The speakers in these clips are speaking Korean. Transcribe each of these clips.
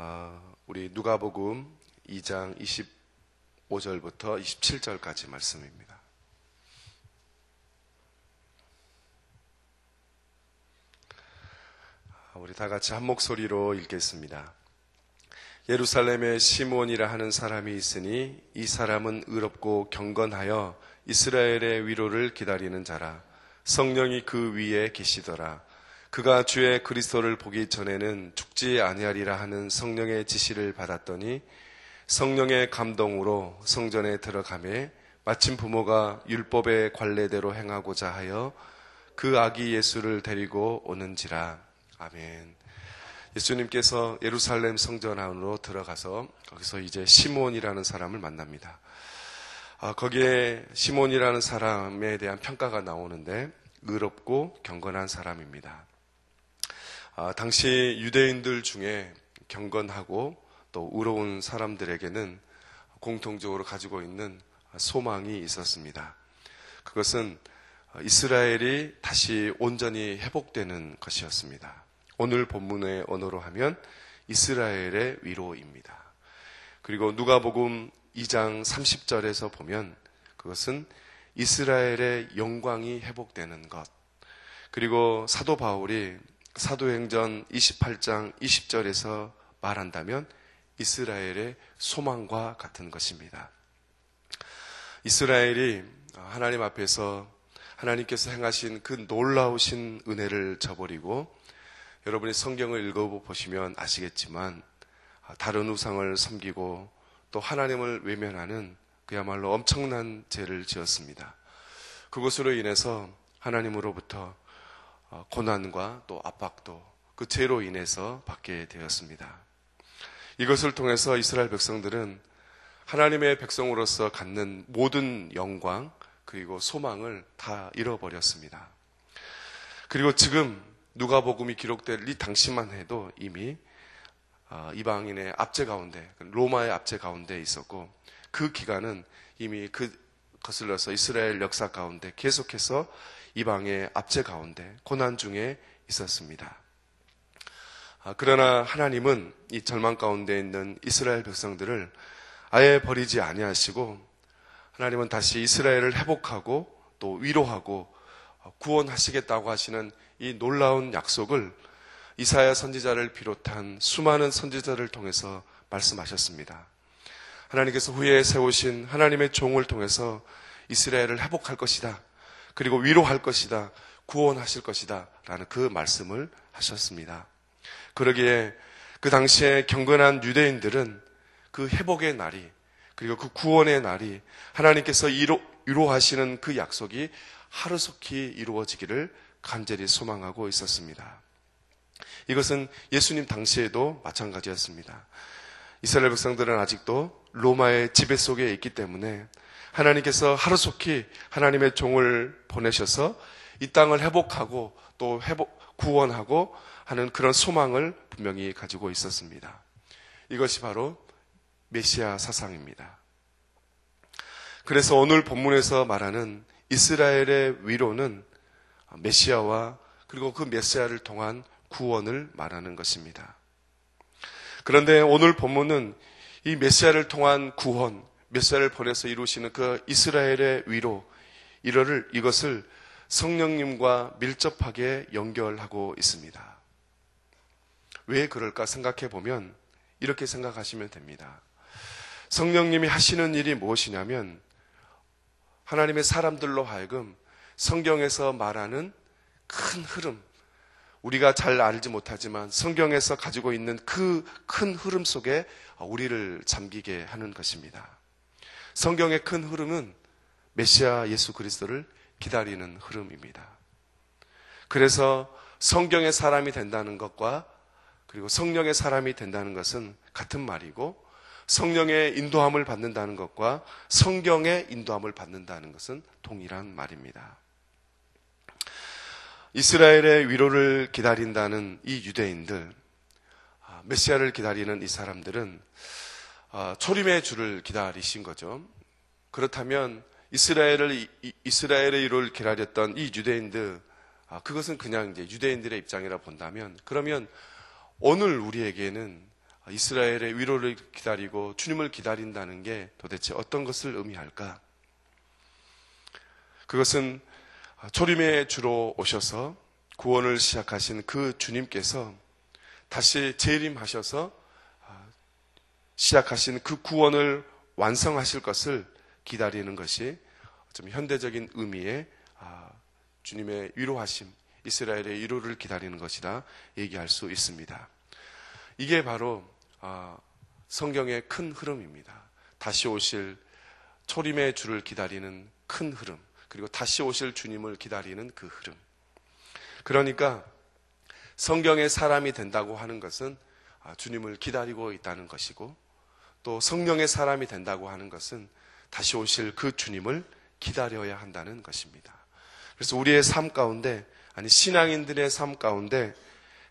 아, 우리 누가복음 2장 25절부터 27절까지 말씀입니다. 아, 우리 다 같이 한 목소리로 읽겠습니다. 예루살렘에 시몬이라 하는 사람이 있으니 이 사람은 의롭고 경건하여 이스라엘의 위로를 기다리는 자라 성령이 그 위에 계시더라. 그가 주의 그리스도를 보기 전에는 죽지 아니하리라 하는 성령의 지시를 받았더니 성령의 감동으로 성전에 들어가매 마침 부모가 율법의 관례대로 행하고자 하여 그 아기 예수를 데리고 오는지라. 아멘. 예수님께서 예루살렘 성전 안으로 들어가서 거기서 이제 시몬이라는 사람을 만납니다. 아, 거기에 시몬이라는 사람에 대한 평가가 나오는데 의롭고 경건한 사람입니다. 아, 당시 유대인들 중에 경건하고 또 의로운 사람들에게는 공통적으로 가지고 있는 소망이 있었습니다. 그것은 이스라엘이 다시 온전히 회복되는 것이었습니다. 오늘 본문의 언어로 하면 이스라엘의 위로입니다. 그리고 누가복음 2장 30절에서 보면 그것은 이스라엘의 영광이 회복되는 것. 그리고 사도 바울이 사도행전 28장 20절에서 말한다면 이스라엘의 소망과 같은 것입니다. 이스라엘이 하나님 앞에서 하나님께서 행하신 그 놀라우신 은혜를 저버리고 여러분이 성경을 읽어보시면 아시겠지만 다른 우상을 섬기고 또 하나님을 외면하는 그야말로 엄청난 죄를 지었습니다. 그것으로 인해서 하나님으로부터 어, 고난과 또 압박도 그 죄로 인해서 받게 되었습니다. 이것을 통해서 이스라엘 백성들은 하나님의 백성으로서 갖는 모든 영광 그리고 소망을 다 잃어버렸습니다. 그리고 지금 누가복음이 기록될 이 당시만 해도 이미 어, 이방인의 압제 가운데 로마의 압제 가운데 있었고 그 기간은 이미 그 거슬러서 이스라엘 역사 가운데 계속해서 이방의 압제 가운데 고난 중에 있었습니다. 아, 그러나 하나님은 이 절망 가운데 있는 이스라엘 백성들을 아예 버리지 아니하시고 하나님은 다시 이스라엘을 회복하고 또 위로하고 어, 구원하시겠다고 하시는 이 놀라운 약속을 이사야 선지자를 비롯한 수많은 선지자를 통해서 말씀하셨습니다. 하나님께서 후에 세우신 하나님의 종을 통해서 이스라엘을 회복할 것이다. 그리고 위로할 것이다. 구원하실 것이다. 라는 그 말씀을 하셨습니다. 그러기에 그 당시에 경건한 유대인들은 그 회복의 날이 그리고 그 구원의 날이 하나님께서 이루, 이루하시는 그 약속이 하루속히 이루어지기를 간절히 소망하고 있었습니다. 이것은 예수님 당시에도 마찬가지였습니다. 이스라엘 백성들은 아직도 로마의 지배 속에 있기 때문에 하나님께서 하루속히 하나님의 종을 보내셔서 이 땅을 회복하고 또 회복, 구원하고 하는 그런 소망을 분명히 가지고 있었습니다. 이것이 바로 메시아 사상입니다. 그래서 오늘 본문에서 말하는 이스라엘의 위로는 메시아와 그리고 그 메시아를 통한 구원을 말하는 것입니다. 그런데 오늘 본문은 이 메시아를 통한 구원, 메시아를 보내서 이루시는 그 이스라엘의 위로, 이를 이것을 성령님과 밀접하게 연결하고 있습니다. 왜 그럴까 생각해 보면 이렇게 생각하시면 됩니다. 성령님이 하시는 일이 무엇이냐면 하나님의 사람들로 하여금 성경에서 말하는 큰 흐름, 우리가 잘 알지 못하지만 성경에서 가지고 있는 그 큰 흐름 속에 우리를 잠기게 하는 것입니다. 성경의 큰 흐름은 메시아 예수 그리스도를 기다리는 흐름입니다. 그래서 성경의 사람이 된다는 것과 그리고 성령의 사람이 된다는 것은 같은 말이고 성령의 인도함을 받는다는 것과 성경의 인도함을 받는다는 것은 동일한 말입니다. 이스라엘의 위로를 기다린다는 이 유대인들, 아, 메시아를 기다리는 이 사람들은 아, 초림의 주를 기다리신 거죠. 그렇다면 이스라엘을 이스라엘의 위로를 기다렸던 이 유대인들, 아, 그것은 그냥 이제 유대인들의 입장이라 본다면 그러면 오늘 우리에게는 이스라엘의 위로를 기다리고 주님을 기다린다는 게 도대체 어떤 것을 의미할까? 그것은 초림의 주로 오셔서 구원을 시작하신 그 주님께서 다시 재림하셔서 아, 시작하신 그 구원을 완성하실 것을 기다리는 것이 좀 현대적인 의미의 아, 주님의 위로하심, 이스라엘의 위로를 기다리는 것이다 얘기할 수 있습니다. 이게 바로 아, 성경의 큰 흐름입니다. 다시 오실 초림의 주를 기다리는 큰 흐름. 그리고 다시 오실 주님을 기다리는 그 흐름. 그러니까 성경의 사람이 된다고 하는 것은 아, 주님을 기다리고 있다는 것이고 또 성령의 사람이 된다고 하는 것은 다시 오실 그 주님을 기다려야 한다는 것입니다. 그래서 우리의 삶 가운데 아니 신앙인들의 삶 가운데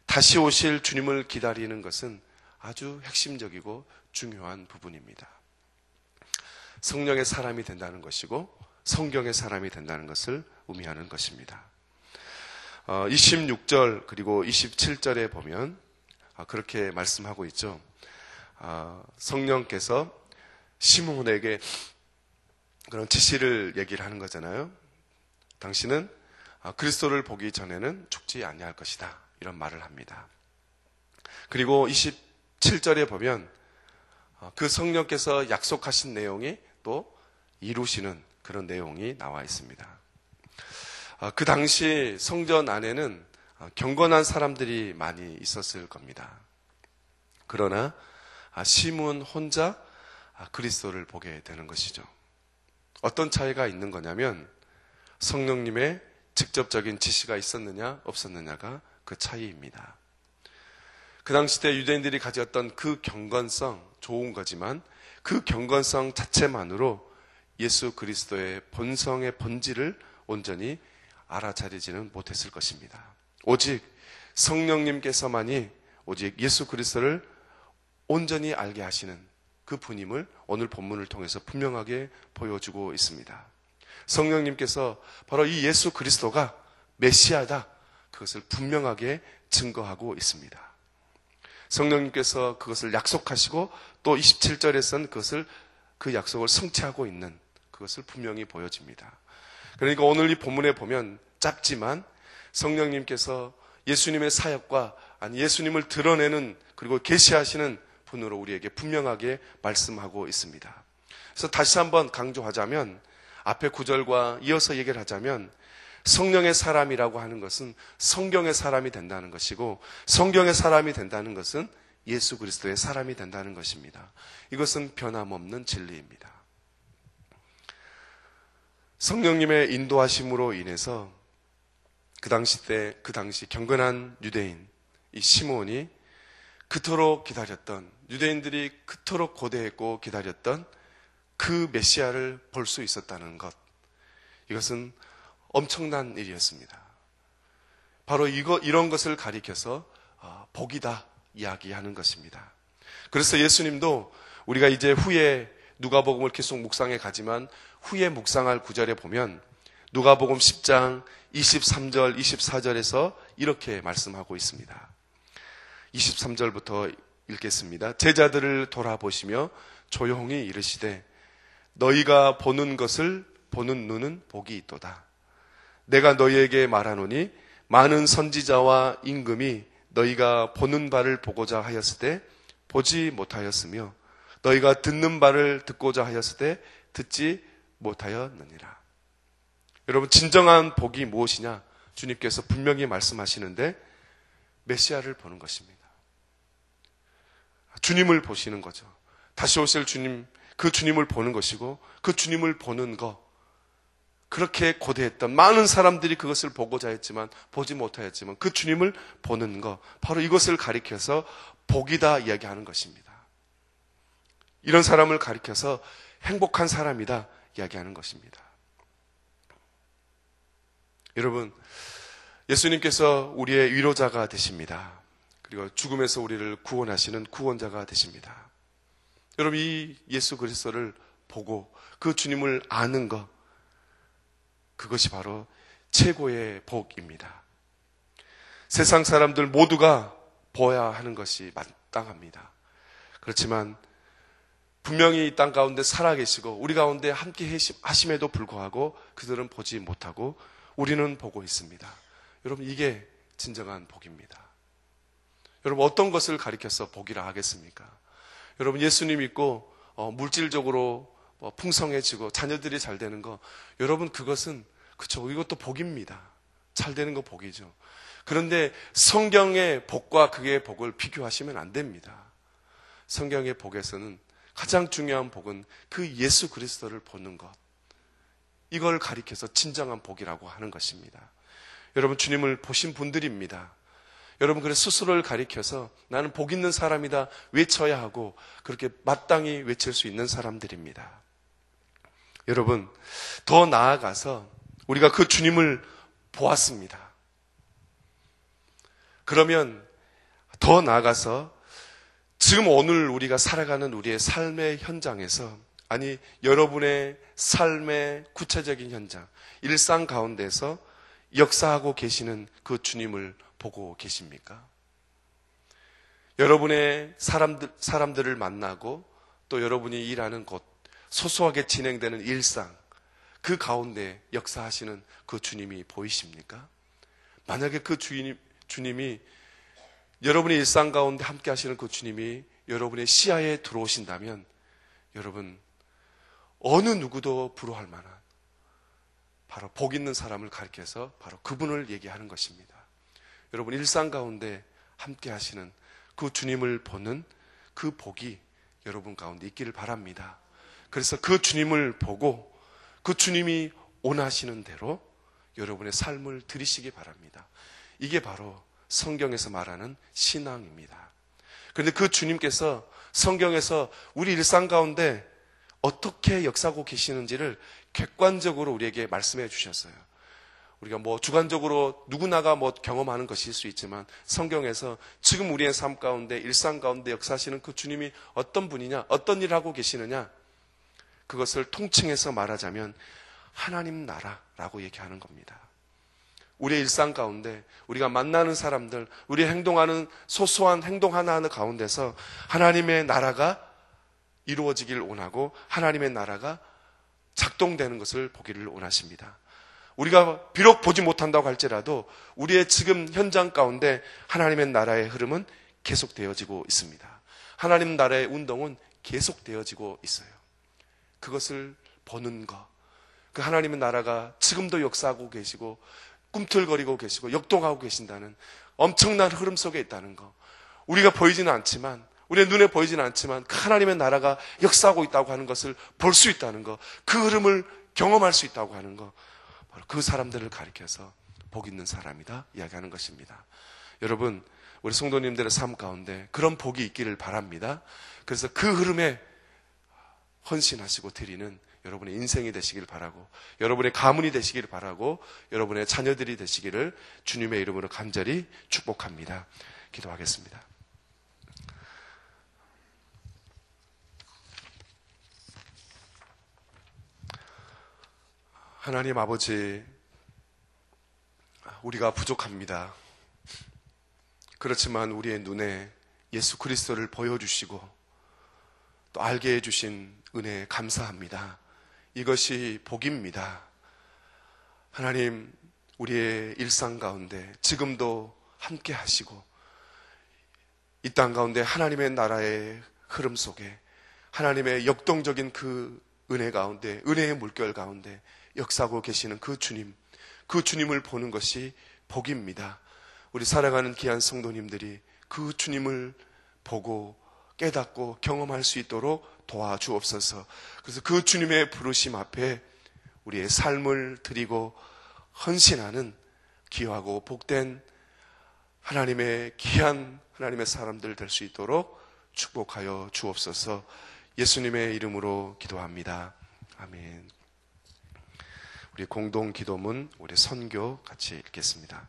다시 오실 주님을 기다리는 것은 아주 핵심적이고 중요한 부분입니다. 성령의 사람이 된다는 것이고 성경의 사람이 된다는 것을 의미하는 것입니다. 26절 어, 그리고 27절에 보면 아, 그렇게 말씀하고 있죠. 아, 성령께서 시몬에게 그런 지시를 얘기를 하는 거잖아요. 당신은 아, 그리스도를 보기 전에는 죽지 아니할 것이다. 이런 말을 합니다. 그리고 27절에 보면 그 성령께서 약속하신 내용이 또 이루시는 그런 내용이 나와 있습니다. 아, 그 당시 성전 안에는 아, 경건한 사람들이 많이 있었을 겁니다. 그러나 아, 시문 혼자 그리스도를 보게 되는 것이죠. 어떤 차이가 있는 거냐면 성령님의 직접적인 지시가 있었느냐 없었느냐가 그 차이입니다. 그 당시 때 유대인들이 가졌던 그 경건성 좋은 거지만 그 경건성 자체만으로 예수 그리스도의 본성의 본질을 온전히 알아차리지는 못했을 것입니다. 오직 성령님께서만이 오직 예수 그리스도를 온전히 알게 하시는 그 분임을 오늘 본문을 통해서 분명하게 보여주고 있습니다. 성령님께서 바로 이 예수 그리스도가 메시아다 그것을 분명하게 증거하고 있습니다. 성령님께서 그것을 약속하시고 또2 7절에선 그것을 그 약속을 성취하고 있는 그것을 분명히 보여집니다. 그러니까 오늘 이 본문에 보면 짧지만 성령님께서 예수님의 사역과 아니 예수님을 드러내는 그리고 계시하시는 분으로 우리에게 분명하게 말씀하고 있습니다. 그래서 다시 한번 강조하자면 앞에 구절과 이어서 얘기를 하자면 성령의 사람이라고 하는 것은 성경의 사람이 된다는 것이고 성경의 사람이 된다는 것은 예수 그리스도의 사람이 된다는 것입니다. 이것은 변함없는 진리입니다. 성령님의 인도하심으로 인해서 그 당시 때, 그 당시 경건한 유대인, 이 시몬이 그토록 기다렸던, 유대인들이 그토록 고대했고 기다렸던 그 메시아를 볼 수 있었다는 것. 이것은 엄청난 일이었습니다. 바로 이거, 이런 것을 가리켜서 아, 복이다 이야기하는 것입니다. 그래서 예수님도 우리가 이제 후에 누가복음을 계속 묵상해 가지만 후에 묵상할 구절에 보면 누가복음 10장 23절 24절에서 이렇게 말씀하고 있습니다. 23절부터 읽겠습니다. 제자들을 돌아보시며 조용히 이르시되 너희가 보는 것을 보는 눈은 복이 있도다. 내가 너희에게 말하노니 많은 선지자와 임금이 너희가 보는 바를 보고자 하였을 때 보지 못하였으며 너희가 듣는 바를 듣고자 하였을 때 듣지 못하였느니라. 여러분, 진정한 복이 무엇이냐? 주님께서 분명히 말씀하시는데, 메시아를 보는 것입니다. 주님을 보시는 거죠. 다시 오실 주님, 그 주님을 보는 것이고, 그 주님을 보는 거 그렇게 고대했던 많은 사람들이 그것을 보고자 했지만 보지 못하였지만 그 주님을 보는 거 바로 이것을 가리켜서 복이다 이야기하는 것입니다. 이런 사람을 가리켜서 행복한 사람이다 이야기하는 것입니다. 여러분, 예수님께서 우리의 위로자가 되십니다. 그리고 죽음에서 우리를 구원하시는 구원자가 되십니다. 여러분, 이 예수 그리스도를 보고 그 주님을 아는 것, 그것이 바로 최고의 복입니다. 세상 사람들 모두가 보야 아 하는 것이 마땅합니다. 그렇지만 분명히 이 땅 가운데 살아계시고 우리 가운데 함께 하심에도 불구하고 그들은 보지 못하고 우리는 보고 있습니다. 여러분 이게 진정한 복입니다. 여러분 어떤 것을 가리켜서 복이라 하겠습니까? 여러분 예수님 믿고 어, 물질적으로 어, 풍성해지고 자녀들이 잘 되는 거 여러분 그것은 그쵸 이것도 복입니다. 잘 되는 거 복이죠. 그런데 성경의 복과 그의 복을 비교하시면 안 됩니다. 성경의 복에서는 가장 중요한 복은 그 예수 그리스도를 보는 것. 이걸 가리켜서 진정한 복이라고 하는 것입니다. 여러분 주님을 보신 분들입니다. 여러분 그래 스스로를 가리켜서 나는 복 있는 사람이다 외쳐야 하고 그렇게 마땅히 외칠 수 있는 사람들입니다. 여러분 더 나아가서 우리가 그 주님을 보았습니다. 그러면 더 나아가서 지금 오늘 우리가 살아가는 우리의 삶의 현장에서 아니 여러분의 삶의 구체적인 현장, 일상 가운데서 역사하고 계시는 그 주님을 보고 계십니까? 여러분의 사람들, 사람들을 만나고 또 여러분이 일하는 곳, 소소하게 진행되는 일상, 그 가운데 역사하시는 그 주님이 보이십니까? 만약에 그 주인, 주님이 여러분의 일상 가운데 함께 하시는 그 주님이 여러분의 시야에 들어오신다면 여러분 어느 누구도 부러할 워 만한 바로 복 있는 사람을 가리켜서 바로 그분을 얘기하는 것입니다. 여러분 일상 가운데 함께 하시는 그 주님을 보는 그 복이 여러분 가운데 있기를 바랍니다. 그래서 그 주님을 보고 그 주님이 원하시는 대로 여러분의 삶을 들이시기 바랍니다. 이게 바로 성경에서 말하는 신앙입니다. 그런데 그 주님께서 성경에서 우리 일상 가운데 어떻게 역사하고 계시는지를 객관적으로 우리에게 말씀해 주셨어요. 우리가 뭐 주관적으로 누구나가 뭐 경험하는 것일 수 있지만 성경에서 지금 우리의 삶 가운데 일상 가운데 역사하시는 그 주님이 어떤 분이냐, 어떤 일을 하고 계시느냐, 그것을 통칭해서 말하자면 하나님 나라라고 얘기하는 겁니다. 우리의 일상 가운데 우리가 만나는 사람들, 우리 행동하는 소소한 행동 하나하나 가운데서 하나님의 나라가 이루어지길 원하고 하나님의 나라가 작동되는 것을 보기를 원하십니다. 우리가 비록 보지 못한다고 할지라도 우리의 지금 현장 가운데 하나님의 나라의 흐름은 계속되어지고 있습니다. 하나님 나라의 운동은 계속되어지고 있어요. 그것을 보는 것. 그 하나님의 나라가 지금도 역사하고 계시고 꿈틀거리고 계시고 역동하고 계신다는 엄청난 흐름 속에 있다는 거. 우리가 보이지는 않지만 우리의 눈에 보이지는 않지만 그 하나님의 나라가 역사하고 있다고 하는 것을 볼 수 있다는 거. 그 흐름을 경험할 수 있다고 하는 거. 바로 그 사람들을 가리켜서 복 있는 사람이다 이야기하는 것입니다. 여러분, 우리 성도님들의 삶 가운데 그런 복이 있기를 바랍니다. 그래서 그 흐름에 헌신하시고 드리는 여러분의 인생이 되시기를 바라고 여러분의 가문이 되시기를 바라고 여러분의 자녀들이 되시기를 주님의 이름으로 간절히 축복합니다. 기도하겠습니다. 하나님 아버지, 우리가 부족합니다. 그렇지만 우리의 눈에 예수 그리스도를 보여주시고 또 알게 해주신 은혜 감사합니다. 이것이 복입니다. 하나님, 우리의 일상 가운데 지금도 함께 하시고 이 땅 가운데 하나님의 나라의 흐름 속에 하나님의 역동적인 그 은혜 가운데 은혜의 물결 가운데 역사하고 계시는 그 주님 그 주님을 보는 것이 복입니다. 우리 살아가는 귀한 성도님들이 그 주님을 보고 깨닫고 경험할 수 있도록 도와주옵소서. 그래서 그 주님의 부르심 앞에 우리의 삶을 드리고 헌신하는 귀하고 복된 하나님의 귀한 하나님의 사람들 될 수 있도록 축복하여 주옵소서. 예수님의 이름으로 기도합니다. 아멘. 우리 공동 기도문, 우리 선교 같이 읽겠습니다.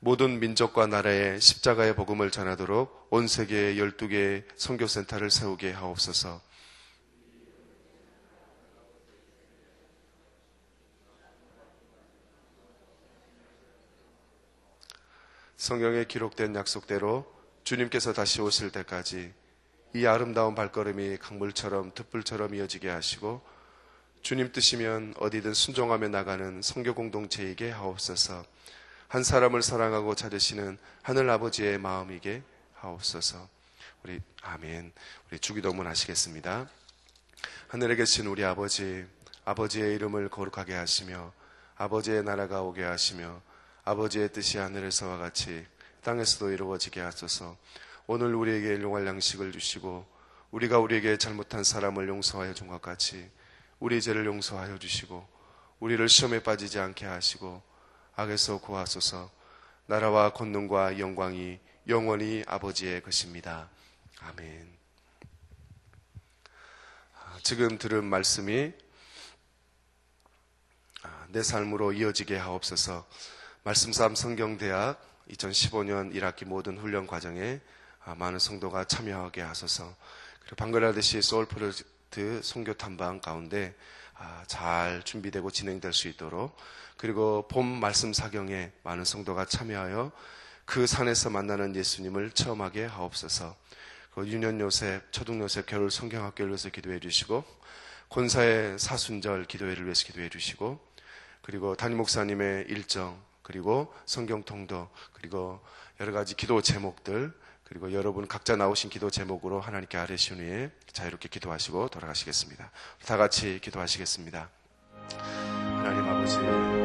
모든 민족과 나라에 십자가의 복음을 전하도록 온세계 12개의 선교센터를 세우게 하옵소서. 성경에 기록된 약속대로 주님께서 다시 오실 때까지 이 아름다운 발걸음이 강물처럼 듣불처럼 이어지게 하시고 주님 뜻이면 어디든 순종하며 나가는 성교 공동체에게 하옵소서. 한 사람을 사랑하고 찾으시는 하늘 아버지의 마음이게 하옵소서. 우리 아멘. 우리 주기도문 하시겠습니다. 하늘에 계신 우리 아버지, 아버지의 이름을 거룩하게 하시며 아버지의 나라가 오게 하시며 아버지의 뜻이 하늘에서와 같이 땅에서도 이루어지게 하소서. 오늘 우리에게 일용할 양식을 주시고 우리가 우리에게 잘못한 사람을 용서하여 준 것 같이 우리 죄를 용서하여 주시고 우리를 시험에 빠지지 않게 하시고 악에서 구하소서. 나라와 권능과 영광이 영원히 아버지의 것입니다. 아멘. 아, 지금 들은 말씀이 아, 내 삶으로 이어지게 하옵소서. 말씀삼 성경대학 2015년 1학기 모든 훈련 과정에 아, 많은 성도가 참여하게 하소서. 그리고 방글라데시 소울 프로젝트 선교 탐방 가운데 아, 잘 준비되고 진행될 수 있도록 그리고 봄 말씀 사경에 많은 성도가 참여하여 그 산에서 만나는 예수님을 체험하게 하옵소서. 그 유년 요셉, 초등 요셉 겨울 성경학교를 위해서 기도해 주시고 권사의 사순절 기도회를 위해서 기도해 주시고 그리고 담임 목사님의 일정 그리고 성경 통독, 그리고 여러 가지 기도 제목들, 그리고 여러분 각자 나오신 기도 제목으로 하나님께 아뢰신 후에 자유롭게 기도하시고 돌아가시겠습니다. 다 같이 기도하시겠습니다. 하나님 아버지.